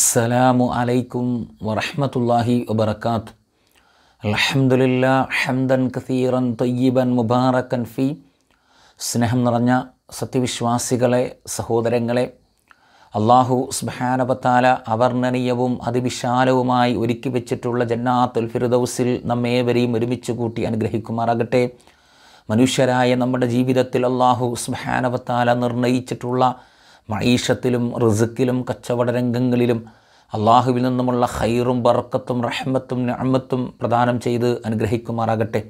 അസ്സലാമു അലൈക്കും വറഹമത്തല്ലാഹി വബർക്കാത്ത് അലഹമുല്ല ഹംദൻ കസീറൻ തൊയ്യബൻ മുബാറക്കൻ ഫി സ്നേഹം നിറഞ്ഞ സത്യവിശ്വാസികളെ സഹോദരങ്ങളെ അള്ളാഹു സുബാനപത്താല അവർണ്ണനീയവും അതിവിശാലവുമായി ഒരുക്കി വെച്ചിട്ടുള്ള ജന്നാത്തുൽ ഫിർദൗസിൽ നമ്മേവരെയും ഒരുമിച്ച് കൂട്ടി അനുഗ്രഹിക്കുമാറാകട്ടെ മനുഷ്യരായ നമ്മുടെ ജീവിതത്തിൽ അള്ളാഹു സുബാനപത്താല നിർണയിച്ചിട്ടുള്ള മഴീഷത്തിലും റിസുക്കിലും കച്ചവട രംഗങ്ങളിലും അള്ളാഹുവിൽ നിന്നുമുള്ള ഹൈറും ബർക്കത്തും റഹ്മത്തും നഅമത്തും പ്രദാനം ചെയ്ത് അനുഗ്രഹിക്കുമാറാകട്ടെ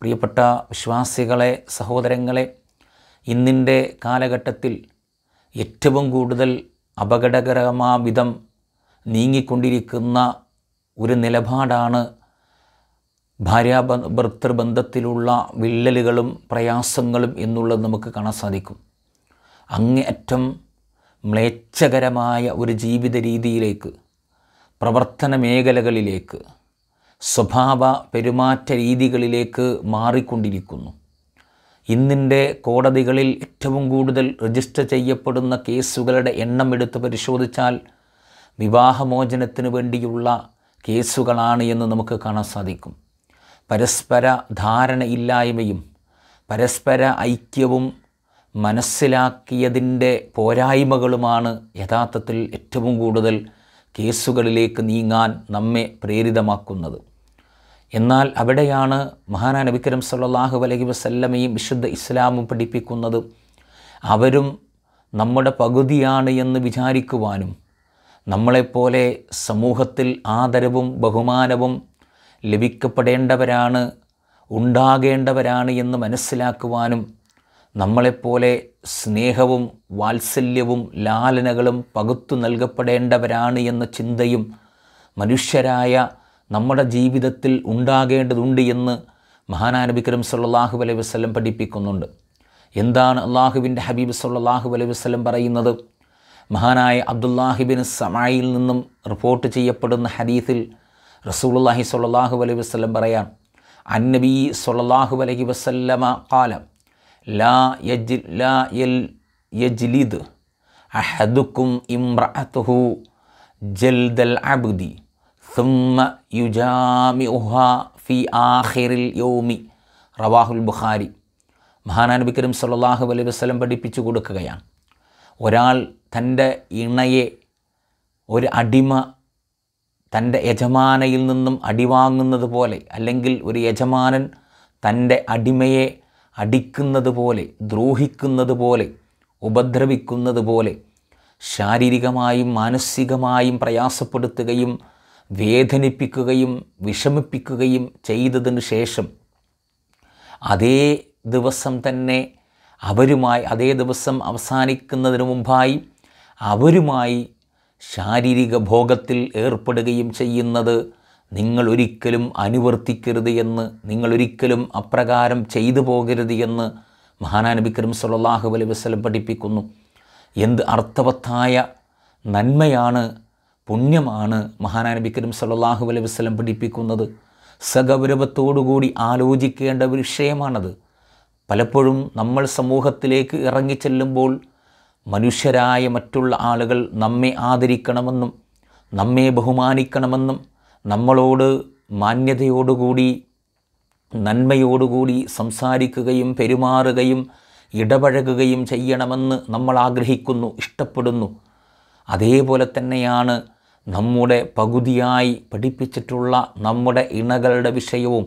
പ്രിയപ്പെട്ട വിശ്വാസികളെ സഹോദരങ്ങളെ ഇന്നിൻ്റെ കാലഘട്ടത്തിൽ ഏറ്റവും കൂടുതൽ അപകടകരമായ വിധം നീങ്ങിക്കൊണ്ടിരിക്കുന്ന ഒരു നിലപാടാണ് ഭാര്യ ഭർത്തൃബന്ധത്തിലുള്ള വിള്ളലുകളും പ്രയാസങ്ങളും എന്നുള്ളത് നമുക്ക് കാണാൻ സാധിക്കും അങ്ങേയറ്റം മ്ലേച്ഛകരമായ ഒരു ജീവിത രീതിയിലേക്ക് പ്രവർത്തന മേഖലകളിലേക്ക് സ്വഭാവ പെരുമാറ്റ രീതികളിലേക്ക് മാറിക്കൊണ്ടിരിക്കുന്നു ഇന്നിൻ്റെ കോടതികളിൽ ഏറ്റവും കൂടുതൽ രജിസ്റ്റർ ചെയ്യപ്പെടുന്ന കേസുകളുടെ എണ്ണം എടുത്ത് പരിശോധിച്ചാൽ വിവാഹമോചനത്തിന് വേണ്ടിയുള്ള കേസുകളാണ് എന്ന് നമുക്ക് കാണാൻ സാധിക്കും പരസ്പര ധാരണയില്ലായ്മയും പരസ്പര ഐക്യവും മനസ്സിലാക്കിയതിൻ്റെ പോരായ്മകളുമാണ് യഥാർത്ഥത്തിൽ ഏറ്റവും കൂടുതൽ കേസുകളിലേക്ക് നീങ്ങാൻ നമ്മെ പ്രേരിതമാക്കുന്നത് എന്നാൽ അവിടെയാണ് മഹാനാ നബിക്കരം സല്ലാഹു അലഹി വസല്ലമയും വിശുദ്ധ ഇസ്ലാമും പഠിപ്പിക്കുന്നത് അവരും നമ്മുടെ പകുതിയാണ് എന്ന് വിചാരിക്കുവാനും നമ്മളെപ്പോലെ സമൂഹത്തിൽ ആദരവും ബഹുമാനവും ലഭിക്കപ്പെടേണ്ടവരാണ് ഉണ്ടാകേണ്ടവരാണ് എന്ന് മനസ്സിലാക്കുവാനും നമ്മളെപ്പോലെ സ്നേഹവും വാത്സല്യവും ലാലനകളും പകുത്തു നൽകപ്പെടേണ്ടവരാണ് എന്ന ചിന്തയും മനുഷ്യരായ നമ്മുടെ ജീവിതത്തിൽ ഉണ്ടാകേണ്ടതുണ്ട് എന്ന് മഹാനാനബിക്കരം സല്ലാഹു അലൈഹി വസ്ലം പഠിപ്പിക്കുന്നുണ്ട് എന്താണ് അള്ളാഹുവിൻ്റെ ഹബീബ് സല്ലാഹു അലൈഹി വസ്ലം പറയുന്നത് മഹാനായ അബ്ദുല്ലാഹിബിൻ സമായിൽ നിന്നും റിപ്പോർട്ട് ചെയ്യപ്പെടുന്ന ഹദീസിൽ റസൂലുല്ലാഹി സല്ലാഹു അലൈഹി വസ്ലം പറയാം അന്നബി സല്ലാഹു അലൈഹി വസല്ലമ കാലം ലാ യജ് ലാ യൽ യജ്ലിദ് അഹദുക്കും ഇമ്രഅത്തുഹു ജൽദൽ അബ്ദി സുമ്മ യുജാമി ഉഹ ഫി ആഹിറിൽ യോമി റവാഹുൽ ബുഖാരി നബി കരീം സല്ലല്ലാഹു അലൈഹി വസല്ലം പഠിപ്പിച്ചു കൊടുക്കുകയാണ് ഒരാൾ തൻ്റെ ഇണയെ ഒരു അടിമ തൻ്റെ യജമാനയിൽ നിന്നും അടിവാങ്ങുന്നത് പോലെ അല്ലെങ്കിൽ ഒരു യജമാനൻ തൻ്റെ അടിമയെ അടിക്കുന്നത് പോലെ ദ്രോഹിക്കുന്നത് പോലെ ഉപദ്രവിക്കുന്നത് പോലെ ശാരീരികമായും മാനസികമായും പ്രയാസപ്പെടുത്തുകയും വേദനിപ്പിക്കുകയും വിഷമിപ്പിക്കുകയും ചെയ്തതിന് ശേഷം അതേ ദിവസം തന്നെ അവരുമായി അതേ ദിവസം അവസാനിക്കുന്നതിന് മുമ്പായി അവരുമായി ശാരീരിക ഭോഗത്തിൽ ഏർപ്പെടുകയും ചെയ്യുന്നത് നിങ്ങൾ ഒരിക്കലും അനുവർത്തിക്കരുത് എന്ന് നിങ്ങൾ ഒരിക്കലും അപ്രകാരം ചെയ്തു പോകരുത് എന്ന് കരീം സല്ലാഹു അലൈ വസ്ലം പഠിപ്പിക്കുന്നു എന്ത് അർത്ഥവത്തായ നന്മയാണ് പുണ്യമാണ് കരീം സല്ലാഹു അലൈ വസ്ലം പഠിപ്പിക്കുന്നത് സഗൗരവത്തോടുകൂടി ആലോചിക്കേണ്ട ഒരു വിഷയമാണത് പലപ്പോഴും നമ്മൾ സമൂഹത്തിലേക്ക് ഇറങ്ങിച്ചെല്ലുമ്പോൾ മനുഷ്യരായ മറ്റുള്ള ആളുകൾ നമ്മെ ആദരിക്കണമെന്നും നമ്മെ ബഹുമാനിക്കണമെന്നും നമ്മളോട് മാന്യതയോടുകൂടി നന്മയോടുകൂടി സംസാരിക്കുകയും പെരുമാറുകയും ഇടപഴകുകയും ചെയ്യണമെന്ന് നമ്മൾ ആഗ്രഹിക്കുന്നു ഇഷ്ടപ്പെടുന്നു അതേപോലെ തന്നെയാണ് നമ്മുടെ പകുതിയായി പഠിപ്പിച്ചിട്ടുള്ള നമ്മുടെ ഇണകളുടെ വിഷയവും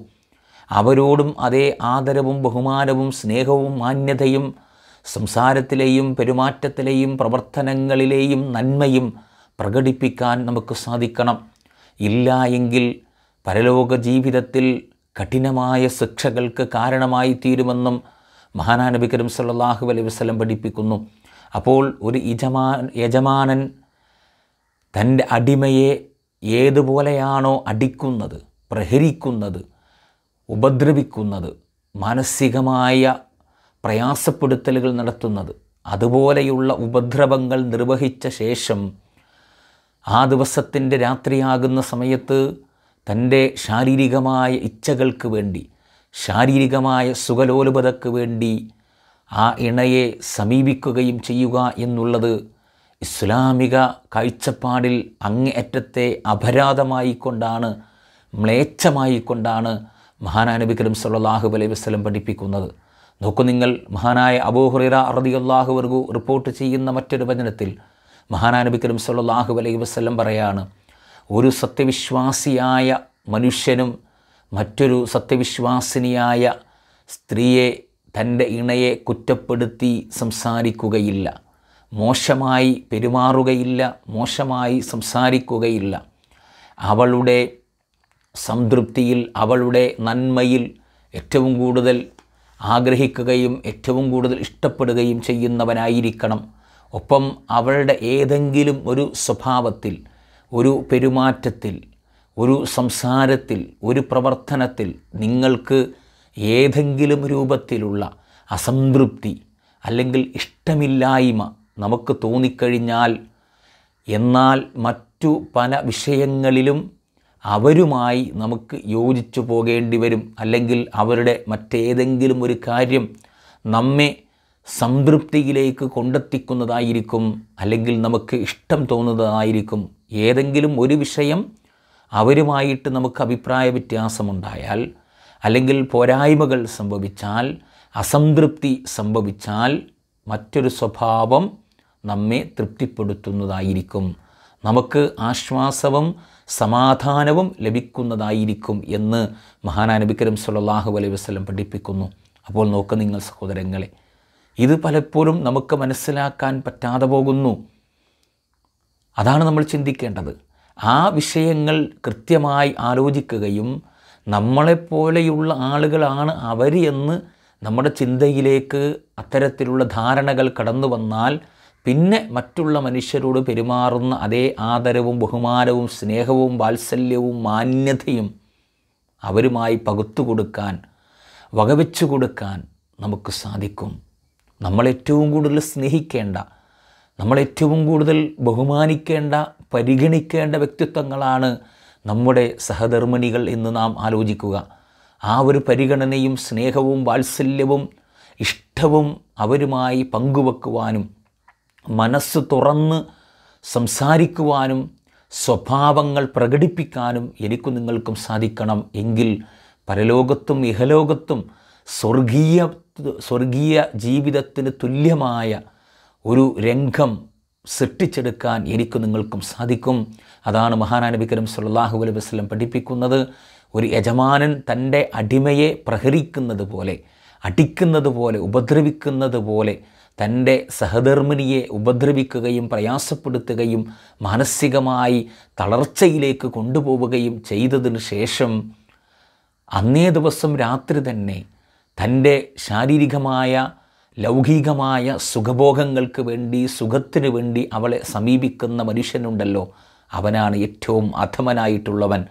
അവരോടും അതേ ആദരവും ബഹുമാനവും സ്നേഹവും മാന്യതയും സംസാരത്തിലെയും പെരുമാറ്റത്തിലെയും പ്രവർത്തനങ്ങളിലെയും നന്മയും പ്രകടിപ്പിക്കാൻ നമുക്ക് സാധിക്കണം ഇല്ല എങ്കിൽ പരലോക ജീവിതത്തിൽ കഠിനമായ ശിക്ഷകൾക്ക് കാരണമായി തീരുമെന്നും മഹാനാനബി കരീം സല്ലാഹു അലൈഹി വസ്ലം പഠിപ്പിക്കുന്നു അപ്പോൾ ഒരു യജമാ യജമാനൻ തൻ്റെ അടിമയെ ഏതുപോലെയാണോ അടിക്കുന്നത് പ്രഹരിക്കുന്നത് ഉപദ്രവിക്കുന്നത് മാനസികമായ പ്രയാസപ്പെടുത്തലുകൾ നടത്തുന്നത് അതുപോലെയുള്ള ഉപദ്രവങ്ങൾ നിർവഹിച്ച ശേഷം ആ ദിവസത്തിൻ്റെ രാത്രിയാകുന്ന സമയത്ത് തൻ്റെ ശാരീരികമായ ഇച്ഛകൾക്ക് വേണ്ടി ശാരീരികമായ സുഖലോലുപതയ്ക്ക് വേണ്ടി ആ ഇണയെ സമീപിക്കുകയും ചെയ്യുക എന്നുള്ളത് ഇസ്ലാമിക കാഴ്ചപ്പാടിൽ അങ്ങേയറ്റത്തെ അപരാധമായിക്കൊണ്ടാണ് മ്ലേച്ഛമായിക്കൊണ്ടാണ് മഹാനാനബി കരീം സല്ലാഹു അലൈഹി വസ്ലം പഠിപ്പിക്കുന്നത് നോക്കൂ നിങ്ങൾ മഹാനായ ഹുറൈറ അറദിയല്ലാഹു വർഗു റിപ്പോർട്ട് ചെയ്യുന്ന മറ്റൊരു വചനത്തിൽ മഹാനാനബിക്കരും സല്ലാഹു അലൈഹി വസ്ലം പറയാണ് ഒരു സത്യവിശ്വാസിയായ മനുഷ്യനും മറ്റൊരു സത്യവിശ്വാസിനിയായ സ്ത്രീയെ തൻ്റെ ഇണയെ കുറ്റപ്പെടുത്തി സംസാരിക്കുകയില്ല മോശമായി പെരുമാറുകയില്ല മോശമായി സംസാരിക്കുകയില്ല അവളുടെ സംതൃപ്തിയിൽ അവളുടെ നന്മയിൽ ഏറ്റവും കൂടുതൽ ആഗ്രഹിക്കുകയും ഏറ്റവും കൂടുതൽ ഇഷ്ടപ്പെടുകയും ചെയ്യുന്നവനായിരിക്കണം ഒപ്പം അവളുടെ ഏതെങ്കിലും ഒരു സ്വഭാവത്തിൽ ഒരു പെരുമാറ്റത്തിൽ ഒരു സംസാരത്തിൽ ഒരു പ്രവർത്തനത്തിൽ നിങ്ങൾക്ക് ഏതെങ്കിലും രൂപത്തിലുള്ള അസംതൃപ്തി അല്ലെങ്കിൽ ഇഷ്ടമില്ലായ്മ നമുക്ക് തോന്നിക്കഴിഞ്ഞാൽ എന്നാൽ മറ്റു പല വിഷയങ്ങളിലും അവരുമായി നമുക്ക് യോജിച്ചു പോകേണ്ടി വരും അല്ലെങ്കിൽ അവരുടെ മറ്റേതെങ്കിലും ഒരു കാര്യം നമ്മെ സംതൃപ്തിയിലേക്ക് കൊണ്ടെത്തിക്കുന്നതായിരിക്കും അല്ലെങ്കിൽ നമുക്ക് ഇഷ്ടം തോന്നുന്നതായിരിക്കും ഏതെങ്കിലും ഒരു വിഷയം അവരുമായിട്ട് നമുക്ക് അഭിപ്രായ വ്യത്യാസമുണ്ടായാൽ അല്ലെങ്കിൽ പോരായ്മകൾ സംഭവിച്ചാൽ അസംതൃപ്തി സംഭവിച്ചാൽ മറ്റൊരു സ്വഭാവം നമ്മെ തൃപ്തിപ്പെടുത്തുന്നതായിരിക്കും നമുക്ക് ആശ്വാസവും സമാധാനവും ലഭിക്കുന്നതായിരിക്കും എന്ന് മഹാനാനബിക്കരം സുല്ലാഹു അലൈഹി വസ്ലം പഠിപ്പിക്കുന്നു അപ്പോൾ നോക്ക് നിങ്ങൾ സഹോദരങ്ങളെ ഇത് പലപ്പോഴും നമുക്ക് മനസ്സിലാക്കാൻ പറ്റാതെ പോകുന്നു അതാണ് നമ്മൾ ചിന്തിക്കേണ്ടത് ആ വിഷയങ്ങൾ കൃത്യമായി ആലോചിക്കുകയും നമ്മളെപ്പോലെയുള്ള ആളുകളാണ് അവർ എന്ന് നമ്മുടെ ചിന്തയിലേക്ക് അത്തരത്തിലുള്ള ധാരണകൾ കടന്നു വന്നാൽ പിന്നെ മറ്റുള്ള മനുഷ്യരോട് പെരുമാറുന്ന അതേ ആദരവും ബഹുമാനവും സ്നേഹവും വാത്സല്യവും മാന്യതയും അവരുമായി പകുത്തു കൊടുക്കാൻ വകവെച്ചു കൊടുക്കാൻ നമുക്ക് സാധിക്കും നമ്മൾ ഏറ്റവും കൂടുതൽ സ്നേഹിക്കേണ്ട നമ്മൾ ഏറ്റവും കൂടുതൽ ബഹുമാനിക്കേണ്ട പരിഗണിക്കേണ്ട വ്യക്തിത്വങ്ങളാണ് നമ്മുടെ സഹധർമ്മിണികൾ എന്ന് നാം ആലോചിക്കുക ആ ഒരു പരിഗണനയും സ്നേഹവും വാത്സല്യവും ഇഷ്ടവും അവരുമായി പങ്കുവെക്കുവാനും മനസ്സ് തുറന്ന് സംസാരിക്കുവാനും സ്വഭാവങ്ങൾ പ്രകടിപ്പിക്കാനും എനിക്കും നിങ്ങൾക്കും സാധിക്കണം എങ്കിൽ പരലോകത്തും ഇഹലോകത്തും സ്വർഗീയ സ്വർഗീയ ജീവിതത്തിന് തുല്യമായ ഒരു രംഗം സൃഷ്ടിച്ചെടുക്കാൻ എനിക്ക് നിങ്ങൾക്കും സാധിക്കും അതാണ് മഹാനാനബിക്കരം സുല്ലാഹു അലൈഹി വസ്ലം പഠിപ്പിക്കുന്നത് ഒരു യജമാനൻ തൻ്റെ അടിമയെ പ്രഹരിക്കുന്നത് പോലെ അടിക്കുന്നത് പോലെ ഉപദ്രവിക്കുന്നത് പോലെ തൻ്റെ സഹധർമ്മിനിയെ ഉപദ്രവിക്കുകയും പ്രയാസപ്പെടുത്തുകയും മാനസികമായി തളർച്ചയിലേക്ക് കൊണ്ടുപോവുകയും ചെയ്തതിന് ശേഷം അന്നേ ദിവസം രാത്രി തന്നെ തൻ്റെ ശാരീരികമായ ലൗകികമായ സുഖഭോഗങ്ങൾക്ക് വേണ്ടി സുഖത്തിനു വേണ്ടി അവളെ സമീപിക്കുന്ന മനുഷ്യനുണ്ടല്ലോ അവനാണ് ഏറ്റവും അധമനായിട്ടുള്ളവൻ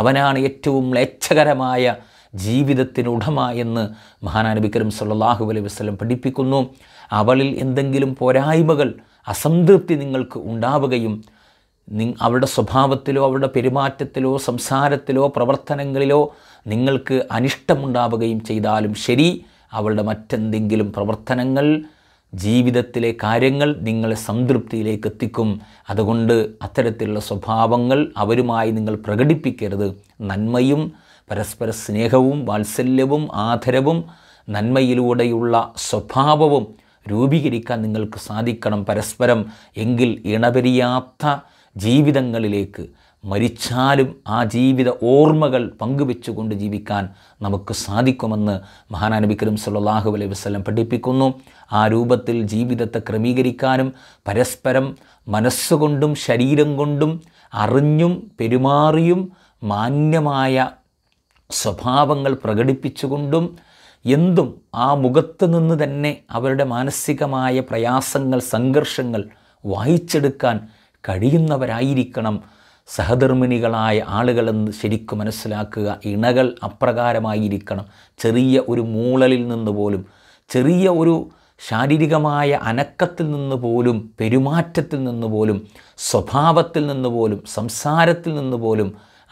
അവനാണ് ഏറ്റവും മ്ലേച്ഛകരമായ ജീവിതത്തിനുടമ എന്ന് മഹാനാനബിക്കരും സല്ലാഹു അലൈഹി വസ്ലം പഠിപ്പിക്കുന്നു അവളിൽ എന്തെങ്കിലും പോരായ്മകൾ അസംതൃപ്തി നിങ്ങൾക്ക് ഉണ്ടാവുകയും അവളുടെ സ്വഭാവത്തിലോ അവളുടെ പെരുമാറ്റത്തിലോ സംസാരത്തിലോ പ്രവർത്തനങ്ങളിലോ നിങ്ങൾക്ക് അനിഷ്ടമുണ്ടാവുകയും ചെയ്താലും ശരി അവളുടെ മറ്റെന്തെങ്കിലും പ്രവർത്തനങ്ങൾ ജീവിതത്തിലെ കാര്യങ്ങൾ നിങ്ങളെ സംതൃപ്തിയിലേക്ക് എത്തിക്കും അതുകൊണ്ട് അത്തരത്തിലുള്ള സ്വഭാവങ്ങൾ അവരുമായി നിങ്ങൾ പ്രകടിപ്പിക്കരുത് നന്മയും പരസ്പര സ്നേഹവും വാത്സല്യവും ആദരവും നന്മയിലൂടെയുള്ള സ്വഭാവവും രൂപീകരിക്കാൻ നിങ്ങൾക്ക് സാധിക്കണം പരസ്പരം എങ്കിൽ ഇണപെരിയാത്ത ജീവിതങ്ങളിലേക്ക് മരിച്ചാലും ആ ജീവിത ഓർമ്മകൾ പങ്കുവെച്ചുകൊണ്ട് ജീവിക്കാൻ നമുക്ക് സാധിക്കുമെന്ന് മഹാനാനബി കരീം സല്ലാഹു അലൈഹി വസ്ലം പഠിപ്പിക്കുന്നു ആ രൂപത്തിൽ ജീവിതത്തെ ക്രമീകരിക്കാനും പരസ്പരം മനസ്സുകൊണ്ടും ശരീരം കൊണ്ടും അറിഞ്ഞും പെരുമാറിയും മാന്യമായ സ്വഭാവങ്ങൾ പ്രകടിപ്പിച്ചുകൊണ്ടും എന്തും ആ മുഖത്ത് നിന്ന് തന്നെ അവരുടെ മാനസികമായ പ്രയാസങ്ങൾ സംഘർഷങ്ങൾ വായിച്ചെടുക്കാൻ കഴിയുന്നവരായിരിക്കണം സഹധർമ്മിണികളായ ആളുകളെന്ന് ശരിക്കും മനസ്സിലാക്കുക ഇണകൾ അപ്രകാരമായിരിക്കണം ചെറിയ ഒരു മൂളലിൽ നിന്ന് പോലും ചെറിയ ഒരു ശാരീരികമായ അനക്കത്തിൽ നിന്ന് പോലും പെരുമാറ്റത്തിൽ നിന്ന് പോലും സ്വഭാവത്തിൽ നിന്ന് പോലും സംസാരത്തിൽ നിന്ന് പോലും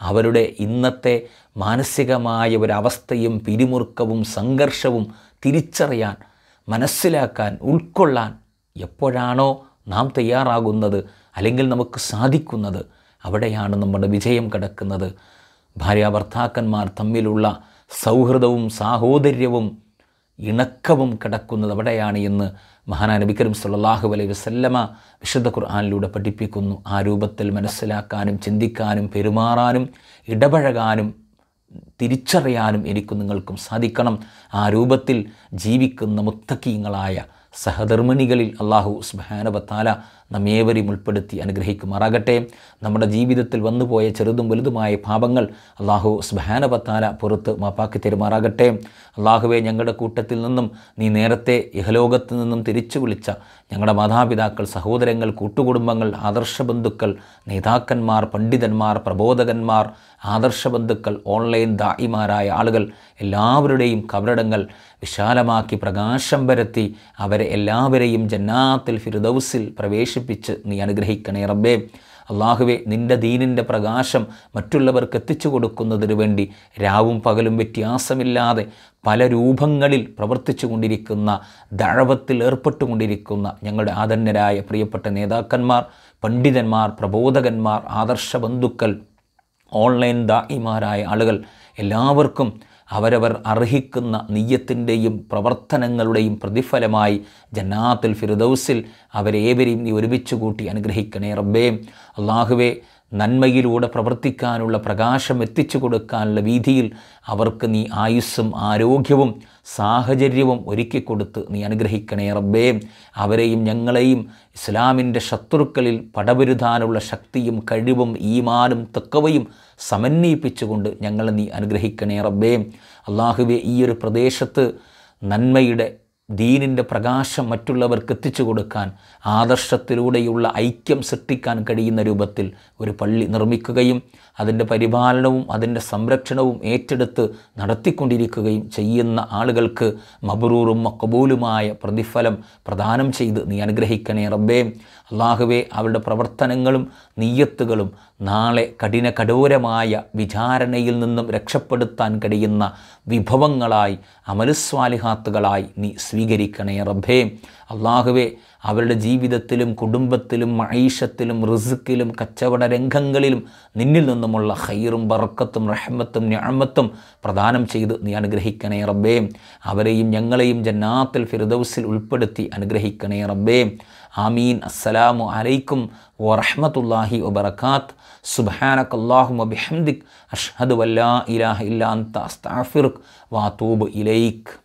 അവരുടെ ഇന്നത്തെ മാനസികമായ ഒരവസ്ഥയും പിരിമുറുക്കവും സംഘർഷവും തിരിച്ചറിയാൻ മനസ്സിലാക്കാൻ ഉൾക്കൊള്ളാൻ എപ്പോഴാണോ നാം തയ്യാറാകുന്നത് അല്ലെങ്കിൽ നമുക്ക് സാധിക്കുന്നത് അവിടെയാണ് നമ്മുടെ വിജയം കിടക്കുന്നത് ഭാര്യ ഭർത്താക്കന്മാർ തമ്മിലുള്ള സൗഹൃദവും സാഹോദര്യവും ഇണക്കവും കിടക്കുന്നത് അവിടെയാണ് ഇന്ന് മഹാനായ നബിക്കരും സല്ലാഹു അലൈ വസല്ലമ വിശുദ്ധ ഖുർആാനിലൂടെ പഠിപ്പിക്കുന്നു ആ രൂപത്തിൽ മനസ്സിലാക്കാനും ചിന്തിക്കാനും പെരുമാറാനും ഇടപഴകാനും തിരിച്ചറിയാനും എനിക്ക് നിങ്ങൾക്കും സാധിക്കണം ആ രൂപത്തിൽ ജീവിക്കുന്ന മുത്തക്കീങ്ങളായ സഹധർമ്മിണികളിൽ അള്ളാഹു സുബാനബത്താല നമ്മേവരെയും ഉൾപ്പെടുത്തി അനുഗ്രഹിക്കുമാറാകട്ടെ നമ്മുടെ ജീവിതത്തിൽ വന്നുപോയ ചെറുതും വലുതുമായ പാപങ്ങൾ അള്ളാഹു സ്ബഹാനപത്താല പുറത്ത് മാപ്പാക്കി തരുമാറാകട്ടെ അള്ളാഹുവെ ഞങ്ങളുടെ കൂട്ടത്തിൽ നിന്നും നീ നേരത്തെ യഹലോകത്ത് നിന്നും തിരിച്ചു വിളിച്ച ഞങ്ങളുടെ മാതാപിതാക്കൾ സഹോദരങ്ങൾ കൂട്ടുകുടുംബങ്ങൾ ആദർശ ബന്ധുക്കൾ നേതാക്കന്മാർ പണ്ഡിതന്മാർ പ്രബോധകന്മാർ ആദർശ ബന്ധുക്കൾ ഓൺലൈൻ ദായിമാരായ ആളുകൾ എല്ലാവരുടെയും കവരടങ്ങൾ വിശാലമാക്കി പ്രകാശം പരത്തി അവരെ എല്ലാവരെയും ജന്നാത്തിൽ ഫിറുദൌസിൽ പ്രവേശ പ്രവേശിപ്പിച്ച് നീ അനുഗ്രഹിക്കണേ റബ്ബേ അള്ളാഹുവെ നിൻ്റെ ദീനിൻ്റെ പ്രകാശം മറ്റുള്ളവർക്ക് എത്തിച്ചു കൊടുക്കുന്നതിന് വേണ്ടി രാവും പകലും വ്യത്യാസമില്ലാതെ പല രൂപങ്ങളിൽ പ്രവർത്തിച്ചു കൊണ്ടിരിക്കുന്ന ദഴവത്തിൽ ഏർപ്പെട്ടുകൊണ്ടിരിക്കുന്ന ഞങ്ങളുടെ ആദന്യരായ പ്രിയപ്പെട്ട നേതാക്കന്മാർ പണ്ഡിതന്മാർ പ്രബോധകന്മാർ ആദർശ ബന്ധുക്കൾ ഓൺലൈൻ ദായിമാരായ ആളുകൾ എല്ലാവർക്കും അവരവർ അർഹിക്കുന്ന നെയ്യത്തിൻ്റെയും പ്രവർത്തനങ്ങളുടെയും പ്രതിഫലമായി ജന്നാത്തുൽ ഫിർദൌസിൽ അവരെ നീ ഒരുമിച്ച് കൂട്ടി അനുഗ്രഹിക്കണേ റബ്ബേ അള്ളാഹുവേ നന്മയിലൂടെ പ്രവർത്തിക്കാനുള്ള പ്രകാശം എത്തിച്ചു കൊടുക്കാനുള്ള വീതിയിൽ അവർക്ക് നീ ആയുസ്സും ആരോഗ്യവും സാഹചര്യവും ഒരുക്കി കൊടുത്ത് നീ അനുഗ്രഹിക്കണേ റബ്ബേ അവരെയും ഞങ്ങളെയും ഇസ്ലാമിൻ്റെ ശത്രുക്കളിൽ പടപൊരുതാനുള്ള ശക്തിയും കഴിവും ഈമാനും തെക്കവയും സമന്വയിപ്പിച്ചുകൊണ്ട് ഞങ്ങളെ നീ അനുഗ്രഹിക്കണേ റബ്ബേ അള്ളാഹുവെ ഈ ഒരു പ്രദേശത്ത് നന്മയുടെ ദീനിൻ്റെ പ്രകാശം മറ്റുള്ളവർക്ക് എത്തിച്ചു കൊടുക്കാൻ ആദർശത്തിലൂടെയുള്ള ഐക്യം സൃഷ്ടിക്കാൻ കഴിയുന്ന രൂപത്തിൽ ഒരു പള്ളി നിർമ്മിക്കുകയും അതിൻ്റെ പരിപാലനവും അതിൻ്റെ സംരക്ഷണവും ഏറ്റെടുത്ത് നടത്തിക്കൊണ്ടിരിക്കുകയും ചെയ്യുന്ന ആളുകൾക്ക് മബറൂറും മക്കബൂലുമായ പ്രതിഫലം പ്രദാനം ചെയ്ത് നീ അനുഗ്രഹിക്കണേ റബ്ബേ അള്ളാഹുവേ അവരുടെ പ്രവർത്തനങ്ങളും നീയത്തുകളും നാളെ കഠിന കഠോരമായ വിചാരണയിൽ നിന്നും രക്ഷപ്പെടുത്താൻ കഴിയുന്ന വിഭവങ്ങളായി അമലുസ്വാലിഹാത്തുകളായി നീ സ്വീകരിക്കണേ റബ്ബേ അള്ളാഹുവെ അവരുടെ ജീവിതത്തിലും കുടുംബത്തിലും മൈഷത്തിലും റിസുക്കിലും കച്ചവട രംഗങ്ങളിലും നിന്നിൽ നിന്നുമുള്ള ഹൈറും ബറക്കത്തും റഹ്മത്തും ഞാമത്തും പ്രദാനം ചെയ്ത് നീ അനുഗ്രഹിക്കണേ റബ്ബേ അവരെയും ഞങ്ങളെയും ജന്നാത്തിൽ ഫിറുദൌസിൽ ഉൾപ്പെടുത്തി അനുഗ്രഹിക്കണേ റബ്ബേ ആമീൻ അസ്സലാമു അലൈക്കും വറഹമത്തല്ലാഹി വബർക്കാത്ത് സുബാനക് അള്ളാഹു ബിഹംദിക് അഷ്ഹദ് വല്ലാ ഇലാഹ ഇല്ലാ അസ്താഫിറുക് വാത്തൂബ് ഇലൈക്ക്